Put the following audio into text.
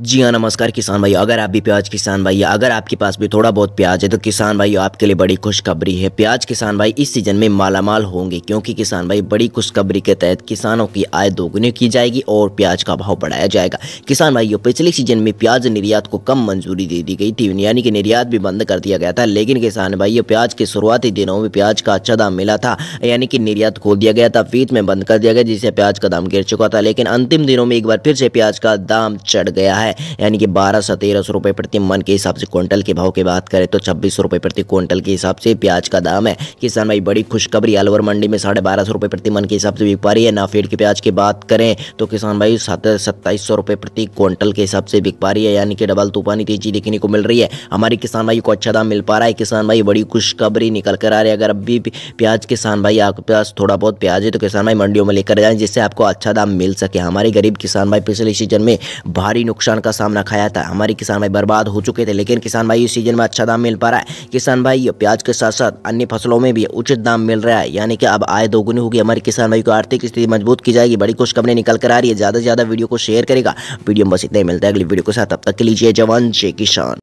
जी हाँ नमस्कार किसान भाई अगर आप भी प्याज किसान भाई अगर आपके पास भी थोड़ा बहुत प्याज है तो किसान भाई आपके लिए बड़ी खुशखबरी है प्याज किसान भाई इस सीजन में मालामाल होंगे क्योंकि किसान भाई बड़ी खुशखबरी के तहत किसानों की आय दोगुनी की जाएगी और प्याज का भाव बढ़ाया जाएगा किसान भाई पिछले सीजन में प्याज निर्यात को कम मंजूरी दे दी गई थी यानी कि निर्यात भी बंद कर दिया गया था लेकिन किसान भाई प्याज के शुरुआती दिनों में प्याज का अच्छा दाम मिला था यानी कि निर्यात खोल दिया गया था फीत में बंद कर दिया गया जिससे प्याज का दाम गिर चुका था लेकिन अंतिम दिनों में एक बार फिर से प्याज का दाम चढ़ गया है है यानी कि बारह सौ तेरह सौ रुपये प्रति मन के हिसाब से क्विंटल के भाव की बात करें तो छब्बीस सौ रुपये प्रति क्विंटल के हिसाब से प्याज का दाम है किसान भाई बड़ी खुशखबरी अलवर मंडी में साढ़े बारह सौ रुपये प्रति मन के हिसाब से रही है नाफेड के प्याज की बात करें तो किसान भाई सत्ताईस सौ रुपये प्रति क्विंटल के हिसाब से बिक पा रही है यानी कि डबल तूफानी तेजी देखने को मिल रही है हमारे किसान भाई को अच्छा दाम मिल पा रहा है किसान भाई बड़ी खुशखबरी निकल कर आ रही है अगर अब भी प्याज किसान भाई आपके पास थोड़ा बहुत प्याज है तो किसान भाई मंडियों में लेकर जाए जिससे आपको अच्छा दाम मिल सके हमारे गरीब किसान भाई पिछले सीजन में भारी नुकसान नुकसान का सामना खाया था हमारे किसान भाई बर्बाद हो चुके थे लेकिन किसान भाई इस सीजन में अच्छा दाम मिल पा रहा है किसान भाई प्याज के साथ साथ अन्य फसलों में भी उचित दाम मिल रहा है यानी कि अब आय दोगुनी होगी हमारे किसान भाई को आर्थिक स्थिति मजबूत की जाएगी बड़ी खुशखबरी निकल कर आ रही है ज़्यादा से ज़्यादा वीडियो को शेयर करेगा वीडियो में बस इतना ही मिलता है अगली वीडियो के साथ अब तक के लीजिए जवान जय किसान